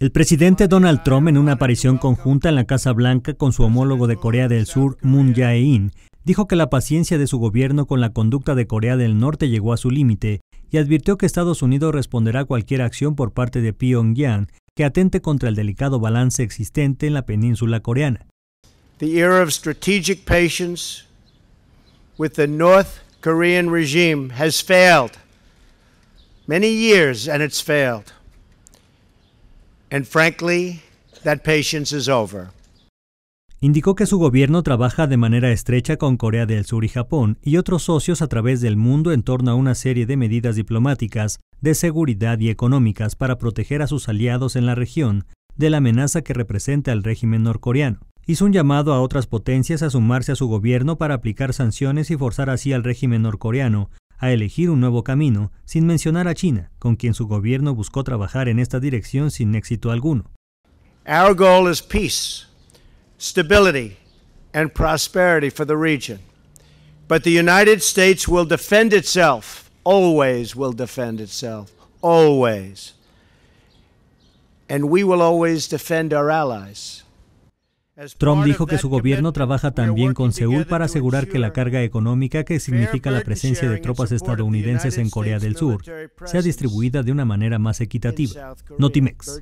El presidente Donald Trump, en una aparición conjunta en la Casa Blanca con su homólogo de Corea del Sur, Moon Jae-in, dijo que la paciencia de su gobierno con la conducta de Corea del Norte llegó a su límite y advirtió que Estados Unidos responderá a cualquier acción por parte de Pyongyang que atente contra el delicado balance existente en la península coreana. The era of strategic patience with the North Korean regime has failed. Many years and it's failed. And frankly, that patience is over. Indicó que su gobierno trabaja de manera estrecha con Corea del Sur y Japón y otros socios a través del mundo en torno a una serie de medidas diplomáticas, de seguridad y económicas para proteger a sus aliados en la región de la amenaza que representa el régimen norcoreano. Hizo un llamado a otras potencias a sumarse a su gobierno para aplicar sanciones y forzar así al régimen norcoreano a elegir un nuevo camino, sin mencionar a China, con quien su gobierno buscó trabajar en esta dirección sin éxito alguno. Our goal is peace, stability and prosperity for the region. But the United States will defend itself, always will defend itself, always. And we will always defend our allies. Trump dijo que su gobierno trabaja también con Seúl para asegurar que la carga económica que significa la presencia de tropas estadounidenses en Corea del Sur sea distribuida de una manera más equitativa. Notimex.